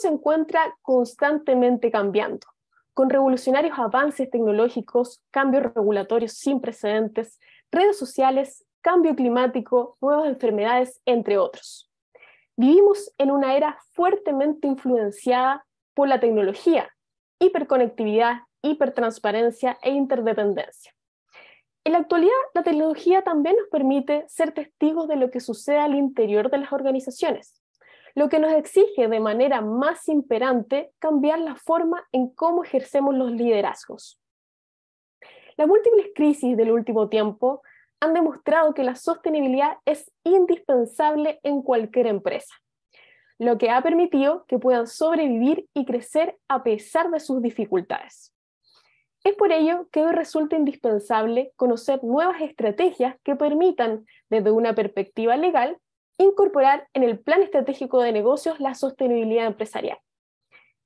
se encuentra constantemente cambiando, con revolucionarios avances tecnológicos, cambios regulatorios sin precedentes, redes sociales, cambio climático, nuevas enfermedades, entre otros. Vivimos en una era fuertemente influenciada por la tecnología, hiperconectividad, hipertransparencia e interdependencia. En la actualidad, la tecnología también nos permite ser testigos de lo que sucede al interior de las organizaciones, lo que nos exige de manera más imperante cambiar la forma en cómo ejercemos los liderazgos. Las múltiples crisis del último tiempo han demostrado que la sostenibilidad es indispensable en cualquier empresa, lo que ha permitido que puedan sobrevivir y crecer a pesar de sus dificultades. Es por ello que hoy resulta indispensable conocer nuevas estrategias que permitan, desde una perspectiva legal, incorporar en el plan estratégico de negocios la sostenibilidad empresarial.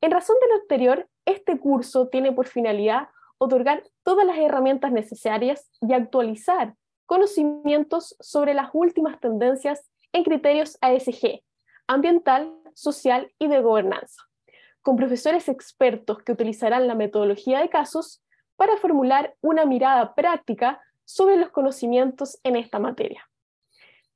En razón de lo anterior, este curso tiene por finalidad otorgar todas las herramientas necesarias y actualizar conocimientos sobre las últimas tendencias en criterios ASG, ambiental, social y de gobernanza, con profesores expertos que utilizarán la metodología de casos para formular una mirada práctica sobre los conocimientos en esta materia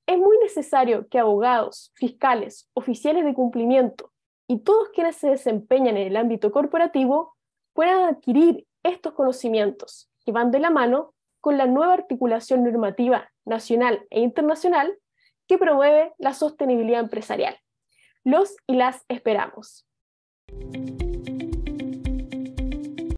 es muy necesario que abogados, fiscales, oficiales de cumplimiento y todos quienes se desempeñan en el ámbito corporativo puedan adquirir estos conocimientos llevando de la mano con la nueva articulación normativa nacional e internacional que promueve la sostenibilidad empresarial. Los y las esperamos.